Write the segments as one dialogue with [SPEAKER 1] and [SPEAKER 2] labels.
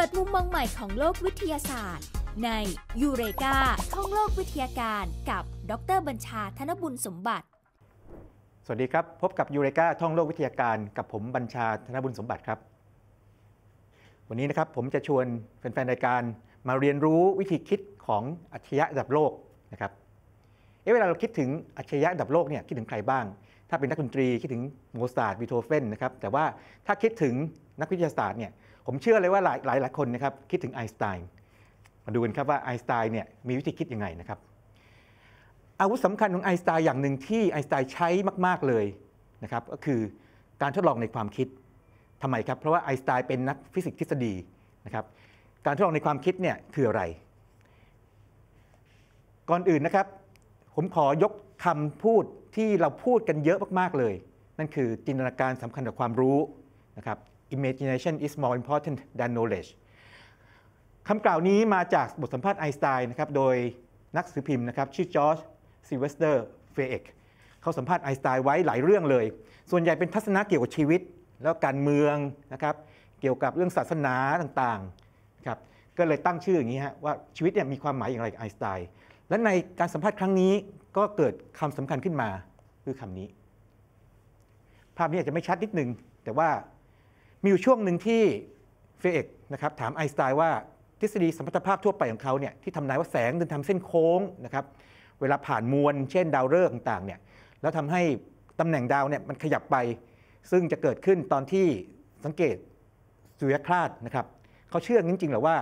[SPEAKER 1] ปิดมุมมองใหม่ของโลกวิทยาศาสตร์ ในยูเรกาท่องโลกวิทยาการ กับดร บัญชาธนบุญสมบัติ สวัสดีครับพบกับยูเรกาท่องโลกวิทยาการ กับผมบัญชาธนบุญสมบัติครับ วันนี้นะครับผมจะชวนแฟนๆรายการมาเรียนรู้วิธีคิดของอัจฉริยะระดับโลกนะครับ เอ๊ะเวลาเราคิดถึงอัจฉริยะระดับโลกเนี่ยคิดถึงใครบ้าง ถ้าเป็นนักดนตรีคิดถึงโมซาร์ทบีโธเฟนนะครับ แต่ว่าถ้าคิดถึงนักวิทยาศาสตร์เนี่ยผมเชื่อเลยว่าหลายหลายหลายคนนะครับคิดถึงไอน์สไตน์มาดูกันครับว่าไอน์สไตน์เนี่ยมีวิธีคิดยังไงนะครับอาวุธสำคัญของไอน์สไตน์อย่างหนึ่งที่ไอน์สไตน์ใช้มาก ๆ เลยนะครับก็คือการทดลองในความคิดทำไมครับ เพราะว่าไอน์สไตน์เป็นนักฟิสิกส์ทฤษฎีนะครับการทดลองในความคิดเนี่ยคืออะไร ก่อนอื่นนะครับ ผมขอยกคำพูดที่เราพูดกันเยอะมากๆเลย นั่นคือจินตนาการสำคัญก่าความรู้นะครับ imagination is more important than knowledge คำกล่าวนี้มาจากบทสัมภาษณ์ไอน์สไตน์นะครับ โดยนักสือพิมพ์นะครับชื่อจอร์จซิเวสเตอร์เฟเอกเขาสัมภาษณ์ไอน์สไตน์ไว้หลายเรื่องเลย ส่วนใหญ่เป็นทัศนะเกี่ยวกับชีวิตแล้วการเมืองนะครับ เกี่ยวกับเรื่องศาสนาต่างๆครับ ก็เลยตั้งชื่ออย่างนี้ฮะว่าชีวิตเนี่ยมีความหมายอย่างไรกับไอน์สไตน์และในการสัมภาษณ์ครั้งนี้ก็เกิดคำสำคัญขึ้นมาคือคำนี้ ภาพนี้อาจจะไม่ชัดนิดนึงแต่ว่ามีอยู่ช่วงหนึ่งที่เฟเอกนะครับถามไอน์สไตน์ว่าทฤษฎีสมมติภาพทั่วไปของเขาเนี่ยที่ทำนายว่าแสงเดินทาเส้นโค้งนะครับเวลาผ่านมวลเช่นดาวฤกษ์ต่างๆเนี่ยแล้วทำให้ตำแหน่งดาวเนี่ยมันขยับไป ซึ่งจะเกิดขึ้นตอนที่สังเกตสุริยคราสนะครับเขาเชื่อจริงๆหรือว่า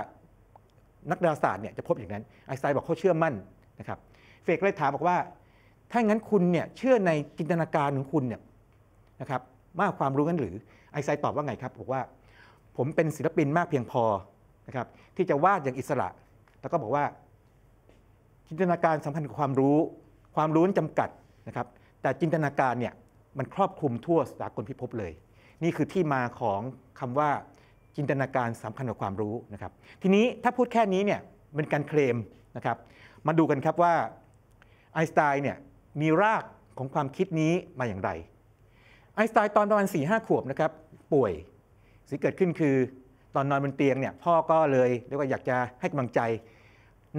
[SPEAKER 1] นักดาราศาสตร์เนี่ยจะพบอย่างนั้นไอน์สไตน์บอกเขาเชื่อมั่นนะครับเฟกเลยถามบอกว่า ถ้างั้นคุณเนี่ยเชื่อในจินตนาการของคุณเนี่ยนะครับมากความรู้กันหรือไอไซตอบว่าไงครับบอกว่าผมเป็นศิลปินมากเพียงพอนะครับที่จะวาดอย่างอิสระแล้วก็บอกว่า จินตนาการสัมพันธ์กับความรู้ ความรู้นั้นจำกัดนะครับแต่จินตนาการเนี่ยมันครอบคลุมทั่วสากลพิภพเลย นี่คือที่มาของคำว่าจินตนาการสัมคัญกับความรู้นะครับทีนี้ถ้าพูดแค่นี้เนี่ยเป็นการเคลมนะครับมาดูกันครับว่าไอน์สไตน์เนี่ยมีรากของความคิดนี้มาอย่างไรไอสไตน์ตอนประมาณ4ี่ห้าขวบนะครับป่วยสิ่งเกิดขึ้นคือตอนนอนบนเตียงเนี่ยพ่อก็เลยเรียกว่าอยากจะให้กำลังใจ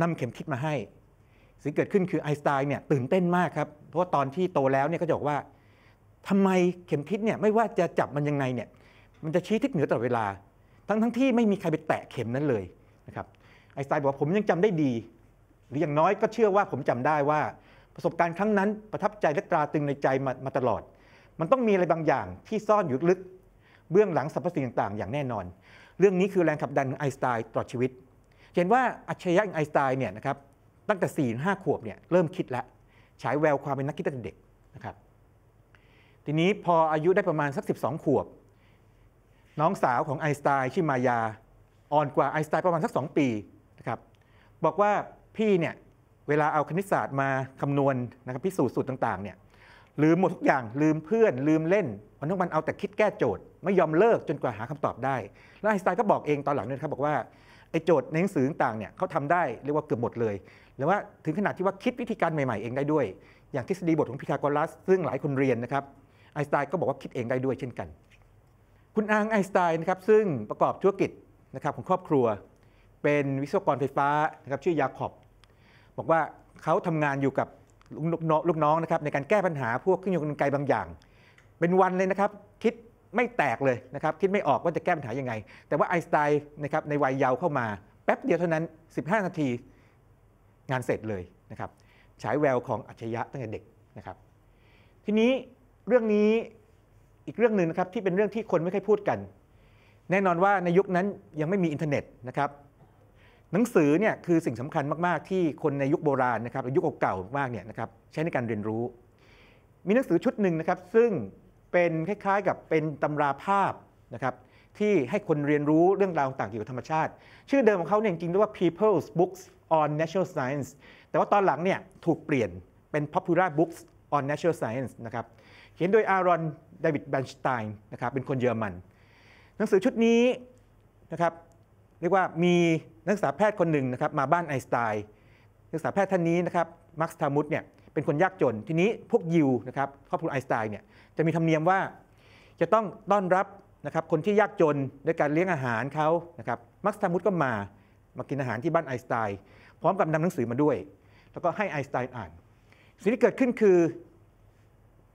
[SPEAKER 1] นำเข็มทิศมาให้สิ่งเกิดขึ้นคือไอสไตน์เนี่ยตื่นเต้นมากครับเพราะว่าตอนที่โตแล้วเนี่ยก็จะบอกว่า ทำไมเข็มทิศเนี่ยไม่ว่าจะจับมันยังไงเนี่ยมันจะชี้ทิศเหนือตลอดเวลา ทั้งทั้งที่ไม่มีใครไปแตะเข็มนั้นเลยนะครับไอสไตน์บอกผมยังจำได้ดีหรืออย่างน้อยก็เชื่อว่าผมจำได้ว่า ประสบการณ์ครั้งนั้นประทับใจและตราตึงในใจมามาตลอดมันต้องมีอะไรบางอย่างที่ซ่อนอยู่ลึก เบื้องหลังสรรพสิ่งต่างๆ อย่างแน่นอน เรื่องนี้คือแรงขับดันของไอน์สไตน์ตลอดชีวิตเห็นว่าอัจฉริยะอย่างไอน์สไตน์เนี่ยนะครับตั้งแต่4ี่ห้าขวบเนี่ยเริ่มคิดแล้วฉายแววความเป็นนักคิดตั้งแต่เด็กนะครับทีนี้พออายุได้ประมาณสัก 12 ขวบ น้องสาวของไอน์สไตน์ชื่อมายา อ่อนกว่าไอน์สไตน์ประมาณสัก2 ปีนะครับบอกว่าพี่เนี่ยเวลาเอาคณิตศาสตร์มาคำนวณนะครับพิสูจน์สูตรต่างๆเนี่ยลืมหมดทุกอย่างลืมเพื่อน ลืมเล่นวันทั้งวันเอาแต่คิดแก้โจทย์ไม่ยอมเลิกจนกว่าหาคำตอบได้ แล้วไอน์สไตน์ก็บอกเองตอนหลังเนี่ยครับบอกว่าไอโจทย์ในหนังสือต่างเนี่ยเขาทำได้เรียกว่าเกือบหมดเลยแล้วว่าถึงขนาดที่ว่าคิดวิธีการใหม่ๆเองได้ด้วย อย่างทฤษฎีบทของพีทาโกรัส ซึ่งหลายคนเรียนนะครับไอน์สไตน์ก็บอกว่าคิดเองได้ด้วยเช่นกันคุณอังไอน์สไตน์นะครับซึ่งประกอบธุรกิจนะครับของครอบครัว เป็นวิศวกรไฟฟ้านะครับชื่อยาคอบบอกว่าเขาทำงานอยู่กับลูกน้องนะครับในการแก้ปัญหาพวกเครื่องยนต์กลไกบางอย่าง เป็นวันเลยนะครับ คิดไม่แตกเลยนะครับ คิดไม่ออกว่าจะแก้ปัญหายังไง แต่ว่าไอน์สไตน์นะครับในวัยเยาว์เข้ามา แป๊บเดียวเท่านั้น 15 นาทีงานเสร็จเลยนะครับฉายแววของอัจฉริยะตั้งแต่เด็กนะครับ ทีนี้เรื่องนี้อีกเรื่องหนึ่งนะครับที่เป็นเรื่องที่คนไม่ค่อยพูดกัน แน่นอนว่าในยุคนั้นยังไม่มีอินเทอร์เน็ตนะครับหนังสือเนี่ยคือสิ่งสำคัญมาก ๆ ที่คนในยุคโบราณนะครับยุคเก่าๆมากเนี่ยนะครับใช้ในการเรียนรู้ มีหนังสือชุดหนึ่งนะครับซึ่งเป็นคล้ายๆกับเป็นตำราภาพนะครับที่ให้คนเรียนรู้เรื่องราวต่างเกี่ยวกับธรรมชาติ ชื่อเดิมของเขาเนี่ยจริงๆเรียกว่า People's Books on Natural Science แต่ว่าตอนหลังเนี่ยถูกเปลี่ยนเป็น Popular Books on Natural Science นะครับเขียนโดยอารอนเดวิดแบนสไตน์นะครับเป็นคนเยอรมัน หนังสือชุดนี้นะครับเรียกว่ามีนักศึกษาแพทย์คนหนึ่งนะครับมาบ้านไอสไตน์นักศึกษาแพทย์ท่านนี้นะครับมักส์ทามุสเนี่ยเป็นคนยากจนทีนี้พวกยิวนะครับครอบครัวไอสไตน์เนี่ยจะมีธรรมเนียมว่าจะต้องต้อนรับนะครับคนที่ยากจนด้วยการเลี้ยงอาหารเขานะครับมักส์ทามุสก็มามากินอาหารที่บ้านไอสไตน์พร้อมกับนำหนังสือมาด้วย แล้วก็ให้ไอสไตน์อ่านสิ่งที่เกิดขึ้นคือ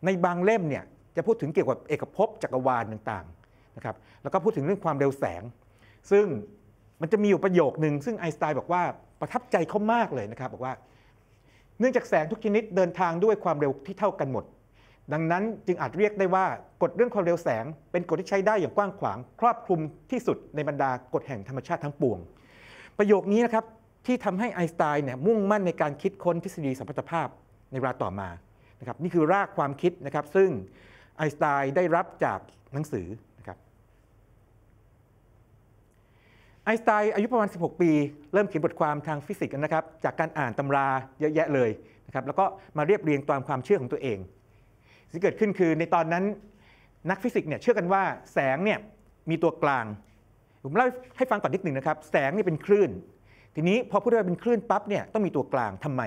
[SPEAKER 1] ในบางเล่มเนี่ยจะพูดถึงเกี่ยวกับเอกภพจักรวาลต่างๆนะครับแล้วก็พูดถึงเรื่องความเร็วแสง ซึ่งมันจะมีอยู่ประโยคหนึ่ง ซึ่งไอน์สไตน์บอกว่าประทับใจเขามากเลยนะครับ บอกว่า เนื่องจากแสงทุกชนิดเดินทางด้วยความเร็วที่เท่ากันหมด ดังนั้นจึงอาจเรียกได้ว่ากฎเรื่องความเร็วแสง เป็นกฎที่ใช้ได้อย่างกว้างขวาง ครอบคลุมที่สุดในบรรดากฎแห่งธรรมชาติทั้งปวง ประโยคนี้นะครับที่ทำให้ไอน์สไตน์เนี่ยมุ่งมั่นในการคิดค้นทฤษฎีสัมพัทธภาพในเวลาต่อมานะครับนี่คือรากความคิดนะครับซึ่งไอน์สไตน์ได้รับจากหนังสือไอน์สไตน์อายุประมาณ 16 ปี เริ่มเขียนบทความทางฟิสิกส์นะครับ จากการอ่านตำราเยอะแยะเลยนะครับแล้วก็มาเรียบเรียงตามความเชื่อของตัวเอง สิ่งเกิดขึ้นคือในตอนนั้น นักฟิสิกส์เนี่ยเชื่อกันว่าแสงเนี่ยมีตัวกลาง ผมเล่าให้ฟังก่อนนิดหนึ่งนะครับ แสงนี่เป็นคลื่น ทีนี้พอพูดว่าเป็นคลื่นปั๊บเนี่ยต้องมีตัวกลางทำไม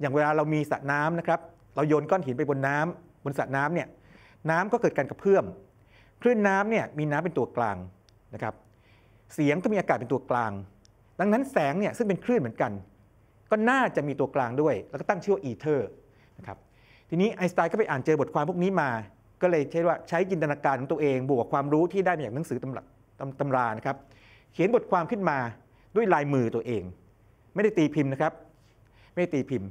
[SPEAKER 1] อย่างเวลาเรามีสระน้ำนะครับ เราโยนก้อนหินไปบนน้ำ บนสระน้ำเนี่ยน้ำก็เกิดการกระเพื่อมคลื่นน้ำเนี่ยมีน้ำเป็นตัวกลางนะครับเสียงก็มีอากาศเป็นตัวกลาง ดังนั้นแสงเนี่ยซึ่งเป็นคลื่นเหมือนกัน ก็น่าจะมีตัวกลางด้วย แล้วก็ตั้งชื่อว่าอีเทอร์นะครับ ทีนี้ไอน์สไตน์ก็ไปอ่านเจอบทความพวกนี้มา ก็เลยใช้ว่าใช้จินตนาการของตัวเอง บวกความรู้ที่ได้มาจากหนังสือตำรับตำรานะครับ เขียนบทความขึ้นมาด้วยลายมือตัวเอง ไม่ได้ตีพิมพ์นะครับไม่ได้ตีพิมพ์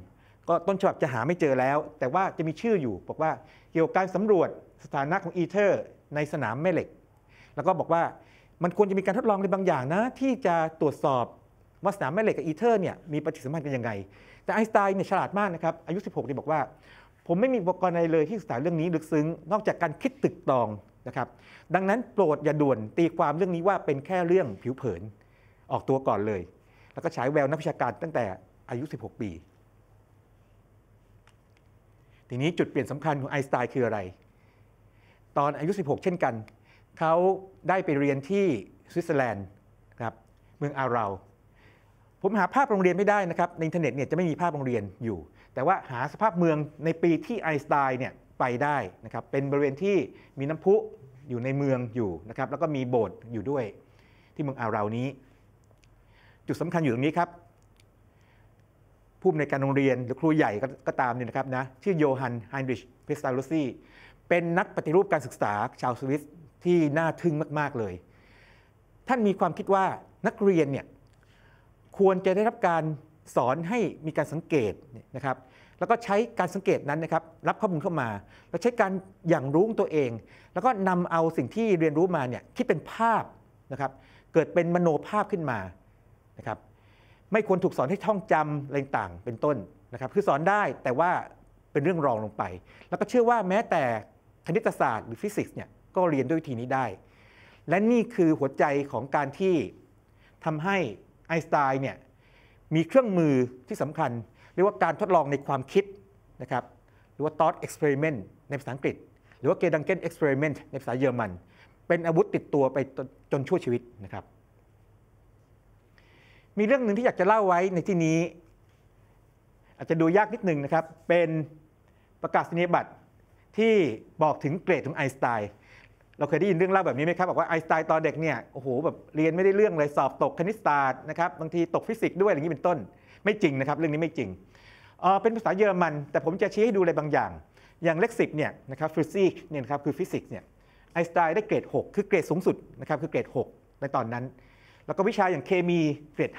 [SPEAKER 1] ก็ต้นฉบับจะหาไม่เจอแล้ว แต่ว่าจะมีชื่ออยู่ บอกว่าเกี่ยวกับการสำรวจสถานะของอีเทอร์ ในสนามแม่เหล็ก แล้วก็บอกว่ามันควรจะมีการทดลองในบางอย่างนะที่จะตรวจสอบว่าสนามแม่เหล็กกับอีเทอร์เนี่ยมีปฏิสัมพันธ์กันยังไง แต่ไอน์สไตน์เนี่ยฉลาดมากนะครับอายุ 16เนี่ยบอกว่า ผมไม่มีอุปกรณ์อะไรเลยที่ศึกษาเรื่องนี้ลึกซึ้งนอกจากการคิดตึกตองนะครับดังนั้นโปรดอย่าด่วนตีความเรื่องนี้ว่าเป็นแค่เรื่องผิวเผิน ออกตัวก่อนเลย แล้วก็ใช้แววนักวิชาการตั้งแต่อายุ 16 ปีทีนี้จุดเปลี่ยนสำคัญของไอน์สไตน์คืออะไร ตอนอายุ 16 เช่นกันเขาได้ไปเรียนที่สวิตเซอร์แลนด์ครับเมืองอารา ผมหาภาพโรงเรียนไม่ได้นะครับในอินเทอร์เน็ตเนี่ยจะไม่มีภาพโรงเรียนอยู่ แต่ว่าหาสภาพเมืองในปีที่ไอสไตน์เนี่ยไปได้นะครับเป็นบริเวณที่มีน้ำพุอยู่ในเมืองอยู่นะครับแล้วก็มีโบสถ์อยู่ด้วยที่เมืองอารานี้ จุดสำคัญอยู่ตรงนี้ครับ ผู้อำนวยการโรงเรียนหรือครูใหญ่ก็ตามเนี่ยนะครับนะชื่อโยฮันไฮนริชเพสตาลุซีเป็นนักปฏิรูปการศึกษาชาวสวิสที่น่าทึ่งมากๆเลย ท่านมีความคิดว่านักเรียนเนี่ยควรจะได้รับการสอนให้มีการสังเกตนะครับ แล้วก็ใช้การสังเกตนั้นนะครับรับข้อมูลเข้ามา แล้วใช้การอย่างรู้ตัวเอง แล้วก็นำเอาสิ่งที่เรียนรู้มาเนี่ยคิดเป็นภาพนะครับเกิดเป็นมโนภาพขึ้นมานะครับไม่ควรถูกสอนให้ท่องจำอะไรต่างเป็นต้นนะครับคือสอนได้แต่ว่าเป็นเรื่องรองลงไป แล้วก็เชื่อว่าแม้แต่คณิตศาสตร์หรือฟิสิกส์เนี่ยก็เรียนด้วยวิธีนี้ได้ และนี่คือหัวใจของการที่ทำให้ไอน์สไตน์เนี่ยมีเครื่องมือที่สำคัญ เรียกว่าการทดลองในความคิดนะครับหรือว่า thought experiment ในภาษาอังกฤษ หรือว่า Gedanken experiment ในภาษาเยอรมัน เป็นอาวุธติดตัวไปจนชั่วชีวิตนะครับ มีเรื่องหนึ่งที่อยากจะเล่าไว้ในที่นี้ อาจจะดูยากนิดหนึ่งนะครับ เป็นประกาศนียบัตรที่บอกถึงเกรดของไอน์สไตน์เราเคยได้ยินเรื่องเล่าแบบนี้ไหมครับ บอกว่าไอสไตน์ตอนเด็กเนี่ย โอ้โห แบบเรียนไม่ได้เรื่องเลย สอบตกคณิตศาสตร์นะครับ บางทีตกฟิสิกส์ด้วยอย่างนี้เป็นต้น ไม่จริงนะครับ เรื่องนี้ไม่จริง เป็นภาษาเยอรมัน แต่ผมจะชี้ให้ดูอะไรบางอย่าง อย่างเลขสิบเนี่ยนะครับฟิสิกส์เนี่ยครับคือฟิสิกส์เนี่ยไอสไตน์ได้เกรด 6 คือเกรดสูงสุดนะครับคือเกรด6ในตอนนั้น แล้วก็วิชาอย่างเคมีเกรด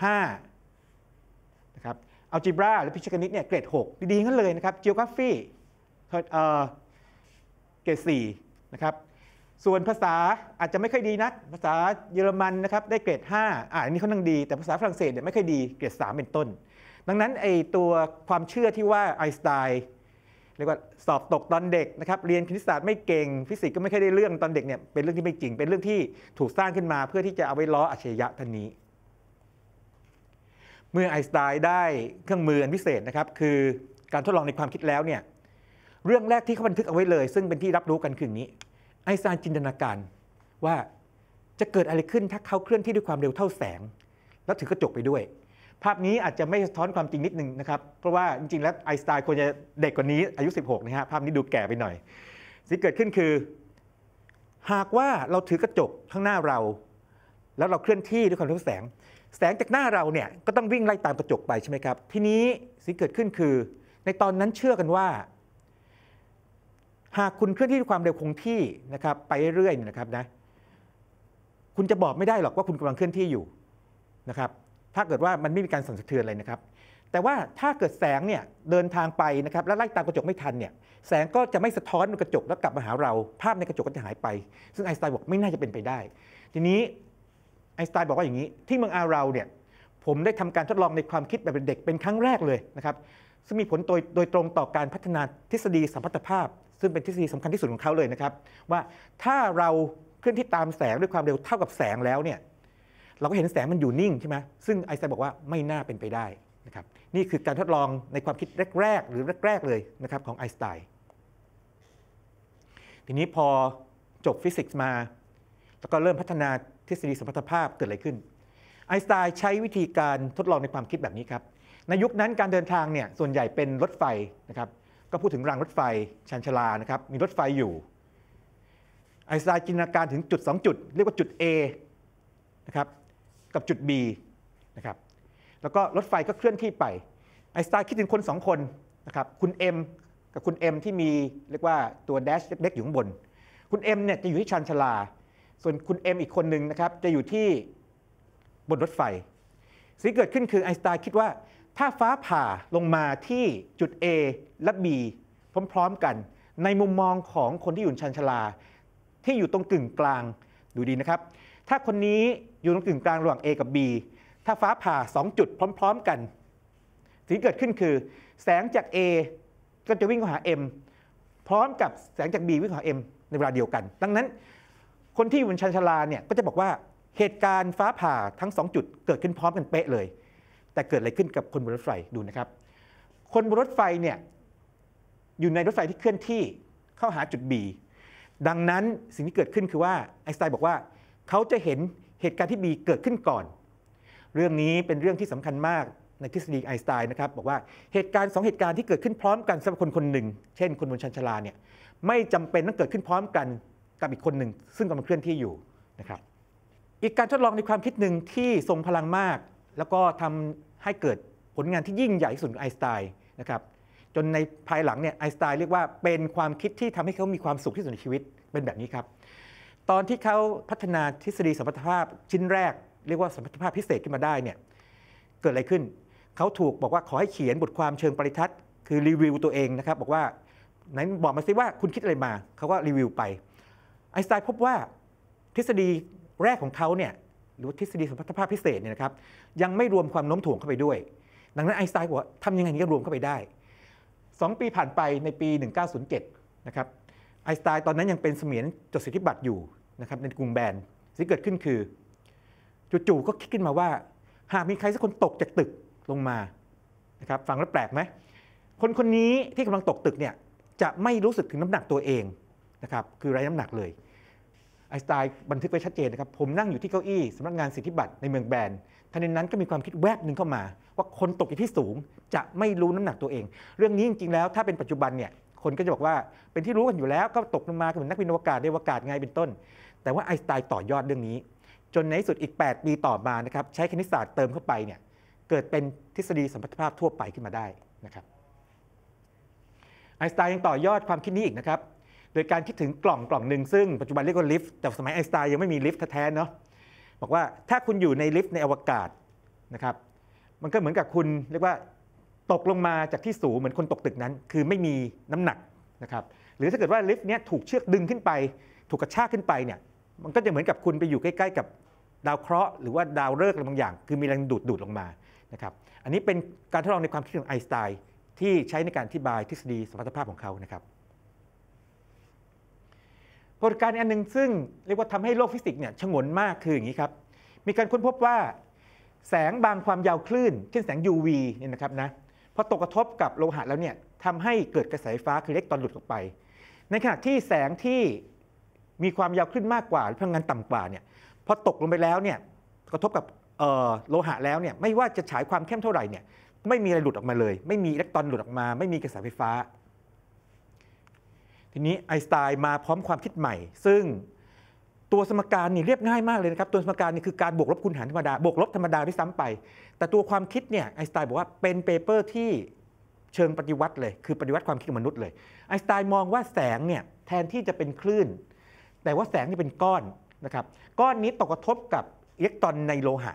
[SPEAKER 1] 5นะครับ อัลจิบราและพิชคณิตเนี่ยเกรด6ดีๆงั้นเลยนะครับจิโอกราฟีเกรด4นะครับส่วนภาษาอาจจะไม่ค่อยดีนักภาษาเยอรมันนะครับได้เกรด5อ่าอันนี้เขานั่งดี แต่ภาษาฝรั่งเศสเนี่ยไม่ค่อยดีเกรด3เป็นต้น ดังนั้นไอตัวความเชื่อที่ว่าไอสไตน์เรียกว่าสอบตกตอนเด็กนะครับเรียนคณิตศาสตร์ไม่เก่งฟิสิกส์ก็ไม่ค่อยได้เรื่องตอนเด็กเนี่ยเป็นเรื่องที่ไม่จริง เป็นเรื่องที่ถูกสร้างขึ้นมาเพื่อที่จะเอาไว้ล้ออัจฉริยะท่านนี้ เมื่อไอสไตน์ได้เครื่องมืออันพิเศษนะครับคือการทดลองในความคิดแล้วเนี่ยเรื่องแรกที่เขาบันทึกเอาไว้เลยซึ่งเป็นที่รับรู้กันคืนนี้ไอน์สไตน์จินตนาการว่าจะเกิดอะไรขึ้นถ้าเขาเคลื่อนที่ด้วยความเร็วเท่าแสง แล้วถือกระจกไปด้วย ภาพนี้อาจจะไม่สะท้อนความจริงนิดนึงนะครับเพราะว่าจริงๆแล้วไอน์สไตน์ควรจะเด็กกว่านี้อายุ 16นะฮะภาพนี้ดูแก่ไปหน่อยสิ่งเกิดขึ้นคือ หากว่าเราถือกระจกข้างหน้าเรา แล้วเราเคลื่อนที่ด้วยความเร็วแสง แสงจากหน้าเราเนี่ยก็ต้องวิ่งไล่ตามกระจกไปใช่ไหมครับทีนี้สิ่งเกิดขึ้นคือ ในตอนนั้นเชื่อกันว่าหากคุณเคลื่อนที่ด้วยความเร็วคงที่นะครับไปเรื่อยๆนะครับนะคุณจะบอกไม่ได้หรอกว่าคุณกำลังเคลื่อนที่อยู่นะครับถ้าเกิดว่ามันไม่มีการสั่นสะเทือนอะไรนะครับ แต่ว่าถ้าเกิดแสงเนี่ยเดินทางไปนะครับแล้วไล่ตามกระจกไม่ทันเนี่ยแสงก็จะไม่สะท้อนในกระจก แล้วกลับมาหาเรา ภาพในกระจกก็จะหายไป ซึ่งไอน์สไตน์บอกไม่น่าจะเป็นไปได้ทีนี้ไอน์สไตน์บอกว่าอย่างนี้ที่เมืองอาเราเนี่ยผมได้ทำการทดลองในความคิดแบบเป็นเด็กเป็นครั้งแรกเลยนะครับซึ่งมีผลโดยโดยตรงต่อการพัฒนาทฤษฎีสัมพัทธภาพซึ่งเป็นทฤษฎีสำคัญที่สุดของเขาเลยนะครับ ว่าถ้าเราเคลื่อนที่ตามแสง ด้วยความเร็วเท่ากับแสงแล้วเนี่ยเราก็เห็นแสงมันอยู่นิ่งใช่ไหมซึ่งไอน์สไตน์บอกว่าไม่น่าเป็นไปได้นะครับนี่คือการทดลองในความคิดแรก ๆ หรือแรก ๆ เลยนะครับของไอน์สไตน์ทีนี้พอจบฟิสิกส์มาแล้วก็เริ่มพัฒนาทฤษฎีสมรรถภาพเกิดอะไรขึ้นไอน์สไตน์ใช้วิธีการทดลองในความคิดแบบนี้ครับในยุคนั้นการเดินทางเนี่ยส่วนใหญ่เป็นรถไฟนะครับก็พูดถึงรางรถไฟชันชลานะครับ มีรถไฟอยู่ไอสไตน์จินตนาการถึงจุด 2 จุด เรียกว่าจุด A นะครับกับจุด B นะครับแล้วก็รถไฟก็เคลื่อนที่ไปไอสไตน์คิดถึงคน 2 คนนะครับคุณ M กับคุณ M ที่มีเรียกว่าตัว แดชเล็กๆอยู่ข้างบน คุณ M เนี่ยจะอยู่ที่ชันชลา ส่วนคุณ M อีกคนหนึ่งนะครับจะอยู่ที่บนรถไฟสิ่งเกิดขึ้นคือไอสไตน์คิดว่าถ้าฟ้าผ่าลงมาที่จุด A และ B พร้อมๆ กันในมุมมองของคนที่อยู่ชันชลาที่อยู่ตรงกึ่งกลางดูดีนะครับ ถ้าคนนี้อยู่ตรงกึ่งกลางระหว่าง A กับ B ถ้าฟ้าผ่า2จุดพร้อมๆ กันสิ่งเกิดขึ้นคือ แสงจาก A ก็จะวิ่งเข้าหา M พร้อมกับแสงจาก B วิ่งเข้าหา M ในเวลาเดียวกัน ดังนั้นคนที่อยู่บนชันชลาเนี่ยก็จะบอกว่าเหตุการณ์ฟ้าผ่าทั้ง 2 จุด เกิดขึ้นพร้อมกันเป๊ะเลยแต่เกิดอะไรขึ้นกับคนบนรถไฟดูนะครับ คนบนรถไฟเนี่ยอยู่ในรถไฟที่เคลื่อนที่เข้าหาจุด B ดังนั้นสิ่งที่เกิดขึ้นคือว่าไอสไตน์บอกว่าเขาจะเห็นเหตุการณ์ที่ B เกิดขึ้นก่อนเรื่องนี้เป็นเรื่องที่สำคัญมากในทฤษฎีไอน์สไตน์นะครับบอกว่าเหตุการณ์สองเหตุการณ์ที่เกิดขึ้นพร้อมกันสำหรับคนคนหนึ่งเช่นคนบนชันชลาเนี่ยไม่จำเป็นต้องเกิดขึ้นพร้อมกันกับอีกคนหนึ่งซึ่งกำลังเคลื่อนที่อยู่นะครับอีกการทดลองในความคิดหนึ่งที่ทรงพลังมากแล้วก็ทำให้เกิดผลงานที่ยิ่งใหญ่ที่สุดไอสไตน์นะครับจนในภายหลังเนี่ยไอสไตน์เรียกว่าเป็นความคิดที่ทำให้เขามีความสุขที่สุดในชีวิตเป็นแบบนี้ครับ ตอนที่เขาพัฒนาทฤษฎีสมรรถภาพชิ้นแรก เรียกว่าสมรรถภาพพิเศษขึ้นมาได้เนี่ยเกิดอะไรขึ้นเขาถูกบอกว่าขอให้เขียนบทความเชิงปริทัศน์ คือรีวิวตัวเองนะครับ บอกว่าไหนบอกมาสิว่าคุณคิดอะไรมาเขาก็รีวิวไปไอสไตน์พบว่าทฤษฎีแรกของเขาเนี่ยหรือทฤษฎีสมรรถภาพพิเศษเนี่ยนะครับยังไม่รวมความโน้มถ่วงเข้าไปด้วย ดังนั้นไอน์สไตน์บอกว่าทำยังไงนี้ก็รวมเข้าไปได้ 2 ปีผ่านไปในปี 1907นะครับไอน์สไตน์ตอนนั้นยังเป็นเสมียนจดสิทธิบัตรอยู่นะครับในกรุงแบนสิ่งเกิดขึ้นคือ จู่ๆก็คิดขึ้นมาว่า หากมีใครสักคนตกจากตึกลงมานะครับฟังแล้วแปลกไหมคนคนนี้ที่กำลังตกตึกเนี่ยจะไม่รู้สึกถึงน้ำหนักตัวเองนะครับคือไร้น้ำหนักเลยไอสไตล์บันทึกไว้ชัดเจนนะครับผมนั่งอยู่ที่เก้าอี้สำนักงานสิทธิบัตรในเมืองแบนทันในนั้นก็มีความคิดแวบหนึ่งเข้ามา ว่าคนตกอยู่ที่สูงจะไม่รู้น้ำหนักตัวเอง เรื่องนี้จริงๆแล้วถ้าเป็นปัจจุบันเนี่ยคนก็จะบอกว่าเป็นที่รู้กันอยู่แล้วก็ตกลงมาเหมือนนักบินอวกาศเดอวกาศไงเป็นต้น แต่ว่าไอสไตล์ต่อยอดเรื่องนี้ จนในสุดอีก8ปีต่อมานะครับใช้คณิตศาสตร์เติมเข้าไปเนี่ยเกิดเป็นทฤษฎีสัมพัทธภาพทั่วไปขึ้นมาได้นะครับไอสไตน์ยังต่อยอดความคิดนี้อีกนะครับโดยการคิดถึงกล่องกล่องหนึ่งซึ่งปัจจุบันเรียกว่าลิฟต์แต่สมัยไอน์สไตน์ยังไม่มีลิฟต์แท้ๆเนาะบอกว่าถ้าคุณอยู่ในลิฟต์ในอวกาศนะครับมันก็เหมือนกับคุณเรียกว่า ตกลงมาจากที่สูงเหมือนคนตกตึกนั้น คือไม่มีน้ำหนักนะครับหรือถ้าเกิดว่าลิฟต์เนี้ยถูกเชือกดึงขึ้นไป ถูกกระชากขึ้นไปเนี่ยมันก็จะเหมือนกับคุณไปอยู่ใกล้ ๆกับดาวเคราะห์หรือว่าดาวฤกษ์อะไรบางอย่าง คือมีแรงดูดดูดลงมานะครับอันนี้เป็นการทดลองในความคิดของไอน์สไตน์ที่ใช้ในการอธิบายทฤษฎีสมรรถภาพของเขานะครับปรากฏการณ์อันหนึ่งซึ่งเรียกว่าทำให้โลกฟิสิกส์เนี่ยฉงนมากคืออย่างนี้ครับมีการค้นพบว่า แสงบางความยาวคลื่น เช่นแสง UV เนี่ยนะครับนะพอตกกระทบกับโลหะแล้วเนี่ยทำให้เกิดกระแสไฟฟ้าคือเล็กตอนหลุดออกไปในขณะที่แสงที่มีความยาวคลื่นมากกว่าหรือพลังงานต่ำกว่าเนี่ยพอตกลงไปแล้วเนี่ยกระทบกับโลหะแล้วเนี่ยไม่ว่าจะฉายความเข้มเท่าไหร่เนี่ยไม่มีอะไรหลุดออกมาเลย ไม่มีอิเล็กตรอนหลุดออกมา ไม่มีกระแสไฟฟ้าทีนี้ไอสไตล์มาพร้อมความคิดใหม่ ซึ่งตัวสมการนี่เรียบง่ายมากเลยนะครับ ตัวสมการนี่คือการบวกลบคูณหารธรรมดา บวกลบธรรมดาด้วยซ้ำไป แต่ตัวความคิดเนี่ยไอสไตล์บอกว่าเป็นเปเปอร์ที่เชิงปฏิวัติเลย คือปฏิวัติความคิดมนุษย์เลย ไอสไตล์มองว่าแสงเนี่ยแทนที่จะเป็นคลื่น แต่ว่าแสงนี่เป็นก้อนนะครับ ก้อนนี้ตกกระทบกับอิเล็กตรอนในโลหะ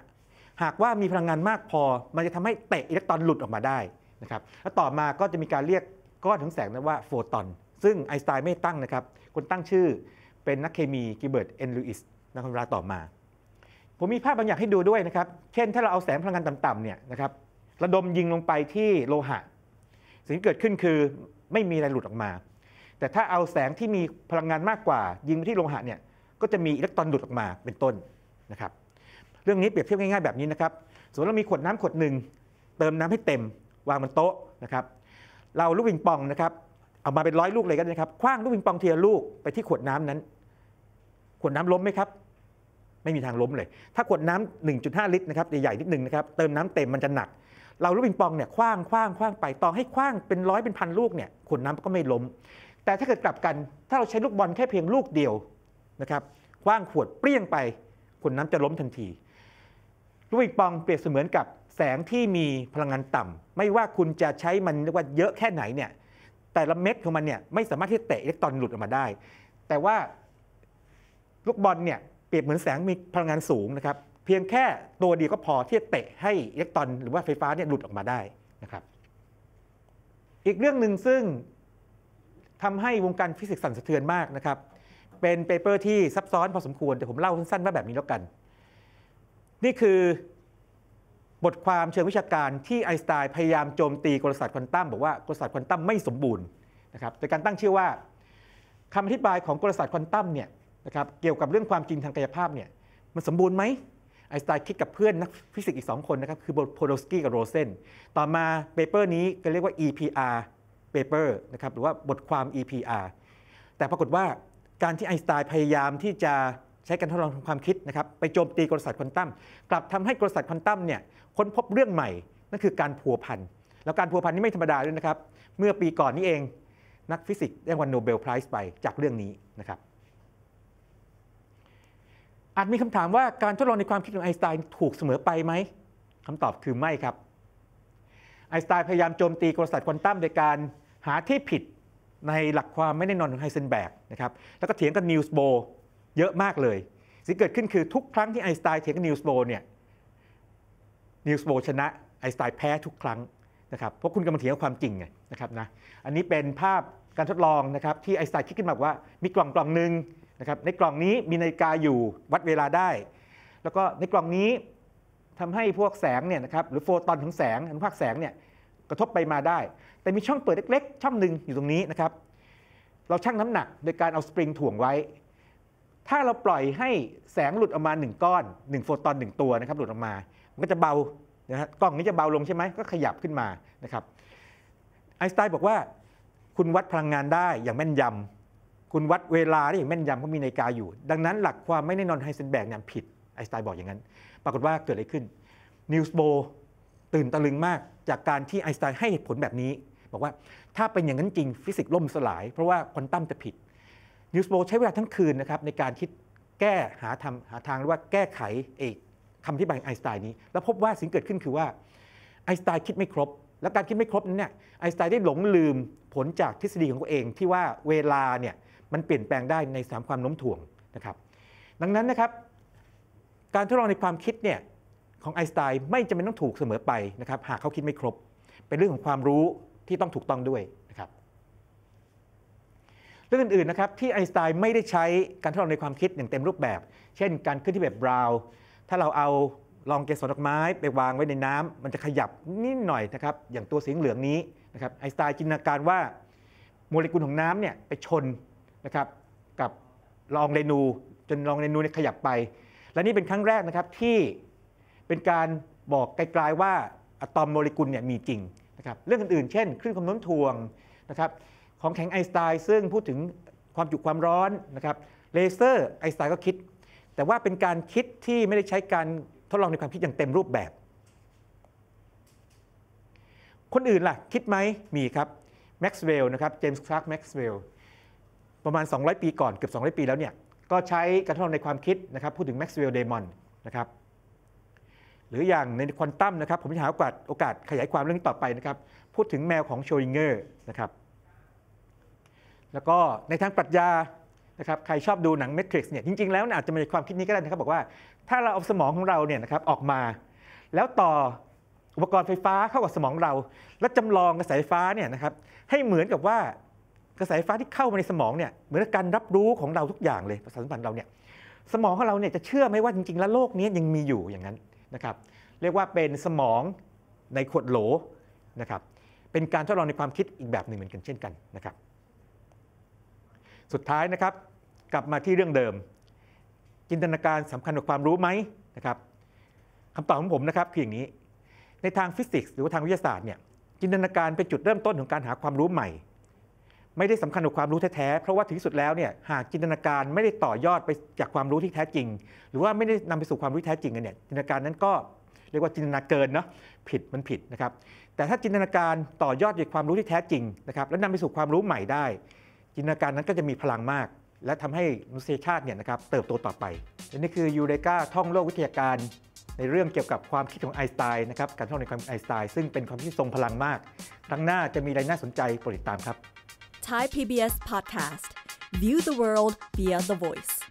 [SPEAKER 1] หากว่ามีพลังงานมากพอ มันจะทำให้เตะอิเล็กตรอนหลุดออกมาได้นะครับ แล้วต่อมาก็จะมีการเรียกก้อนของแสงนั้นว่าโฟตอนซึ่งไอน์สไตน์ไม่ตั้งนะครับคนตั้งชื่อเป็นนักเคมีกิเบิร์ตเอนลูอิสนักคำราต่อมา ผมมีภาพบางอย่างให้ดูด้วยนะครับ เช่นถ้าเราเอาแสงพลังงานต่ำๆเนี่ยนะครับ ระดมยิงลงไปที่โลหะ สิ่งที่เกิดขึ้นคือไม่มีอะไรหลุดออกมา แต่ถ้าเอาแสงที่มีพลังงานมากกว่า ยิงไปที่โลหะเนี่ยก็จะมีอิเล็กตรอนหลุดออกมาเป็นต้นนะครับ เรื่องนี้เปรียบเทียบง่ายๆแบบนี้นะครับสมมติเรามีขวดน้ำขวดหนึ่งเติมน้ำให้เต็ม วางบนโต๊ะนะครับ เราลูกปิงปองนะครับเอามาเป็นร้อยลูกเลยกันนะครับ คว้างลูกปิงปองเทียลูกไปที่ขวดน้ำนั้น ขวดน้ำล้มไหมครับ ไม่มีทางล้มเลย ถ้าขวดน้ำ 1.5 ลิตรนะครับ ใหญ่ๆ นิดนึงนะครับ เติมน้ำเต็มมันจะหนัก เราลูกปิงปองเนี่ย คว้างคว้างคว้างไป ต่อให้คว้างเป็นร้อยเป็นพันลูกเนี่ย ขวดน้ำก็ไม่ล้ม แต่ถ้าเกิดกลับกันถ้าเราใช้ลูกบอลแค่เพียงลูกเดียวนะครับ คว้างขวดเปรี้ยงไป ขวดน้ำจะล้มทันที ลูกปิงปองเปรียบเสมือนกับแสงที่มีพลังงานต่ำ ไม่ว่าคุณจะใช้มันเรียกว่าเยอะแค่ไหนเนี่ยแต่ละเม็ดของมันเนี่ยไม่สามารถที่จะเตะอิเล็กตรอนหลุดออกมาได้ แต่ว่าลูกบอลเนี่ยเปรียบเหมือนแสงมีพลังงานสูงนะครับเพียงแค่ตัวเดียวก็พอที่จะเตะให้อิเล็กตรอนหรือว่าไฟฟ้าเนี่ยหลุดออกมาได้นะครับ อีกเรื่องหนึ่งซึ่งทำให้วงการฟิสิกส์สั่นสะเทือนมากนะครับ เป็นเปเปอร์ที่ซับซ้อนพอสมควรแต่ผมเล่าสั้นๆว่าแบบนี้แล้วกันนี่คือบทความเชิงวิชาการที่ไอสไตน์พยายามโจมตีกลศาสตร์ควอนตัมบอกว่ากลศาสตร์ควอนตัมไม่สมบูรณ์นะครับโดยการตั้งชื่อว่า คำอธิบายของกลศาสตร์ควอนตัมเนี่ยนะครับเกี่ยวกับเรื่องความจริงทางกายภาพเนี่ยมันสมบูรณ์ไหมไอสไตน์คิดกับเพื่อนนักฟิสิกส์อีก2คนนะครับคือโพโดสกี้กับโรเซนต่อมาเปเปอร์นี้ก็เรียกว่า EPR paper นะครับหรือว่าบทความ EPR แต่ปรากฏว่าการที่ไอสไตน์พยายามที่จะใช้การทดลองทางความคิดนะครับไปโจมตีกลศาสตร์ควอนตัมกลับทำให้กลศาสตร์ควอนตัมเนี่ยค้นพบเรื่องใหม่ นั่นคือการพัวพันแล้วการพัวพันนี่ไม่ธรรมดาด้วยนะครับเมื่อปีก่อนนี้เองนักฟิสิกส์ได้รางวัลโนเบลไพรส์ไปจากเรื่องนี้นะครับอาจมีคำถามว่าการทดลองในความคิดของไอน์สไตน์ถูกเสมอไปไหมคำตอบคือไม่ครับไอน์สไตน์พยายามโจมตีกลศาสตร์ควอนตัมโดยการหาที่ผิดในหลักความไม่แน่นอนของไฮเซนแบกนะครับแล้วก็เถียงกับนิวส์โบเยอะมากเลย สิ่งเกิดขึ้นคือ ทุกครั้งที่ไอน์สไตน์เทบนิวส์โบเนี่ย นิวส์โบชนะไอน์สไตน์แพ้ทุกครั้งนะครับ เพราะคุณกำลังเถียงความจริงไงนะครับนะ อันนี้เป็นภาพการทดลองนะครับที่ไอน์สไตน์คิดขึ้นมาว่ามีกล่องกล่องหนึ่งนะครับ ในกล่องนี้มีนาฬิกาอยู่วัดเวลาได้ แล้วก็ในกล่องนี้ทำให้พวกแสงเนี่ยนะครับหรือโฟตอนของแสงอนุภาคแสงเนี่ยกระทบไปมาได้ แต่มีช่องเปิดเล็กๆ ช่องหนึ่งอยู่ตรงนี้นะครับ เราชั่งน้ำหนัก โดยการเอาสปริงถ่วงไว้ถ้าเราปล่อยให้แสงหลุดออกมา 1 ก้อน 1 โฟตอน 1 ตัวนะครับหลุดออกมา มันก็จะเบานะฮะกล้องนี้จะเบาลงใช่ไหมก็ขยับขึ้นมานะครับไอน์สไตน์บอกว่าคุณวัดพลังงานได้อย่างแม่นยำ คุณวัดเวลาได้อย่างแม่นยำเพราะมีนาฬิกาอยู่ ดังนั้นหลักความไม่แน่นอนไฮเซนแบกเนี่ยผิด ไอน์สไตน์บอกอย่างนั้น ปรากฏว่าเกิดอะไรขึ้นนิวส์โบตื่นตะลึงมากจากการที่ไอน์สไตน์ให้ผลแบบนี้บอกว่า ถ้าเป็นอย่างนั้นจริงฟิสิกส์ล่มสลาย เพราะว่าควอนตัมจะผิดนิวส์โบใช้เวลาทั้งคืนนะครับในการคิดแก้หาทำหาทางหรือว่าแก้ไขเอกคำที่บายไอสไตน์นี้ แล้วพบว่าสิ่งเกิดขึ้นคือว่าไอสไตน์คิดไม่ครบ และการคิดไม่ครบนั้นเนี่ยไอสไตน์ได้หลงลืมผลจากทฤษฎีของตัวเอง ที่ว่าเวลาเนี่ยมันเปลี่ยนแปลงได้ในสามความโน้มถ่วงนะครับดังนั้นนะครับการทดลองในความคิดเนี่ยของไอสไตน์ไม่จำเป็นต้องถูกเสมอไปนะครับหากเขาคิดไม่ครบ เป็นเรื่องของความรู้ที่ต้องถูกต้องด้วยเรื่องอื่นๆ นะครับที่ไอน์สไตน์ไม่ได้ใช้การทดลองในความคิดอย่างเต็มรูปแบบ เช่น การขึ้นที่แบบบราวน์ถ้าเราเอาลองเกสรดอกไม้ไปวางไว้ในน้ำมันจะขยับนิดหน่อยนะครับ อย่างตัวสีเหลืองนี้นะครับไอน์สไตน์จินตนาการว่าโมเลกุลของน้ำเนี่ยไปชนนะครับกับลองเรนูจนลองเรนูเนี่ยขยับไป และนี่เป็นครั้งแรกนะครับที่เป็นการบอกไกลๆว่า อะตอมโมเลกุลเนี่ยมีจริงนะครับเรื่องอื่นๆ เช่นคลื่นความโน้มถ่วงนะครับของแข็งไอน์สไตน์ซึ่งพูดถึงความจุความร้อนนะครับ เลเซอร์ไอน์สไตน์ก็คิด แต่ว่าเป็นการคิดที่ไม่ได้ใช้การทดลองในความคิดอย่างเต็มรูปแบบ คนอื่นล่ะ คิดไหมมีครับแม็กซ์เวลล์นะครับเจมส์คลาร์กแม็กซ์เวลล์ประมาณ 200 ปีก่อน เกือบ 200 ปีแล้วเนี่ย ก็ใช้การทดลองในความคิดนะครับ พูดถึงแม็กซ์เวลล์เดมอนนะครับ หรืออย่างในควอนตัมนะครับผมจะหาโอกาสโอกาสขยายความเรื่องต่อไปนะครับ พูดถึงแมวของโชริงเกอร์นะครับแล้วก็ในทางปรัชญานะครับ ใครชอบดูหนังเมทริกซ์เนี่ย จริง ๆ แล้วอาจจะมีความคิดนี้ก็ได้นะครับบอกว่าถ้าเราเอาสมองของเราเนี่ยนะครับออกมา แล้วต่ออุปกรณ์ไฟฟ้าเข้ากับสมองเรา แล้วจำลองกระแสไฟฟ้าเนี่ยนะครับให้เหมือนกับว่ากระแสไฟฟ้าที่เข้ามาในสมองเนี่ยเหมือนการรับรู้ของเราทุกอย่างเลยประสาทสัมผัสเราเนี่ยสมองของเราเนี่ยจะเชื่อไหมว่าจริงๆ แล้วโลกนี้ยังมีอยู่อย่างนั้นนะครับ เรียกว่าเป็นสมองในขวดโหลนะครับเป็นการทดลองในความคิดอีกแบบหนึ่งเหมือนกันเช่นกันนะครับสุดท้ายนะครับกลับมาที่เรื่องเดิม จินตนาการสำคัญกว่าความรู้ไหมนะครับคำตอบของผมนะครับคืออย่างนี้ ในทางฟิสิกส์หรือทางวิทยาศาสตร์เนี่ยจินตนาการเป็นจุดเริ่มต้นของการหาความรู้ใหม่ ไม่ได้สำคัญกว่าความรู้แท้ๆเพราะว่าถึงที่สุดแล้วเนี่ยหากจินตนาการไม่ได้ต่อยอดไปจากความรู้ที่แท้จริง หรือว่าไม่ได้นำไปสู่ความรู้แท้จริงกันเนี่ยจินตนาการนั้นก็เรียกว่าจินตนาเกินเนาะผิดมันผิดนะครับ แต่ถ้าจินตนาการต่อยอดจากความรู้ที่แท้จริงนะครับแล้วนำไปสู่ความรู้ใหม่ได้จินตนาการนั้นก็จะมีพลังมาก และทำให้มนุษยชาติเนี่ยนะครับเติบโตต่อไปและนี่คือยูเรกาท่องโลกวิทยาการในเรื่องเกี่ยวกับความคิดของไอน์สไตน์นะครับการท่องในความคิดไอน์สไตน์ซึ่งเป็นความคิดทรงพลังมากดั้งหน้าจะมีอะไรน่าสนใจโปรดติดตามครับ Thai PBS Podcast View the world via the voice